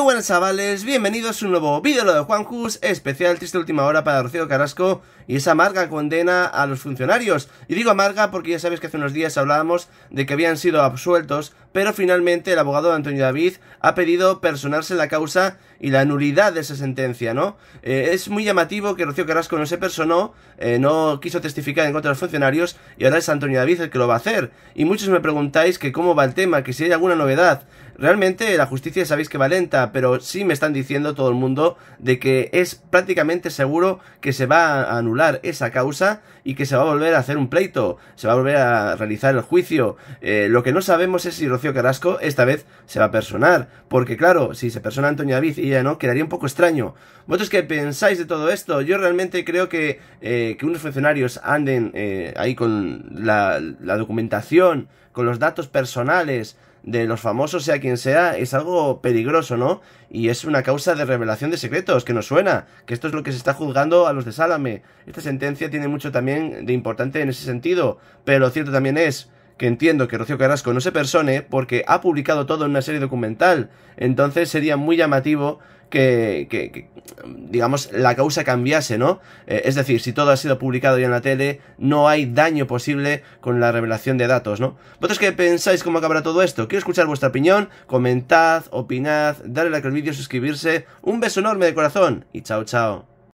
Muy buenas chavales, bienvenidos a un nuevo vídeo de Juan Juanjus, especial triste última hora para Rocío Carrasco y esa amarga condena a los funcionarios. Y digo amarga porque ya sabéis que hace unos días hablábamos de que habían sido absueltos, pero finalmente el abogado Antonio David ha pedido personarse la causa y la nulidad de esa sentencia, ¿no? Eh, es muy llamativo que Rocío Carrasco no se personó, eh, no quiso testificar en contra de los funcionarios y ahora es Antonio David el que lo va a hacer. Y muchos me preguntáis que cómo va el tema, que si hay alguna novedad. Realmente la justicia sabéis que va lenta, pero sí me están diciendo todo el mundo de que es prácticamente seguro que se va a anular esa causa y que se va a volver a hacer un pleito, se va a volver a realizar el juicio. Eh, lo que no sabemos es si Rocío Carrasco esta vez se va a personar, porque claro, si se persona Antonio David y ella no, quedaría un poco extraño. ¿Vosotros qué pensáis de todo esto? Yo realmente creo que, eh, que unos funcionarios anden eh, ahí con la documentación, con los datos personales, de los famosos, sea quien sea, es algo peligroso, ¿no? Y es una causa de revelación de secretos, que nos suena, que esto es lo que se está juzgando a los de Salame. Esta sentencia tiene mucho también de importante en ese sentido, pero lo cierto también es que entiendo que Rocío Carrasco no se persone porque ha publicado todo en una serie documental. Entonces sería muy llamativo que, digamos, la causa cambiase, ¿no? Eh, es decir, si todo ha sido publicado ya en la tele, no hay daño posible con la revelación de datos, ¿no? ¿Vosotros qué pensáis cómo acabará todo esto? Quiero escuchar vuestra opinión, comentad, opinad, darle like al vídeo, suscribirse. Un beso enorme de corazón y chao, chao.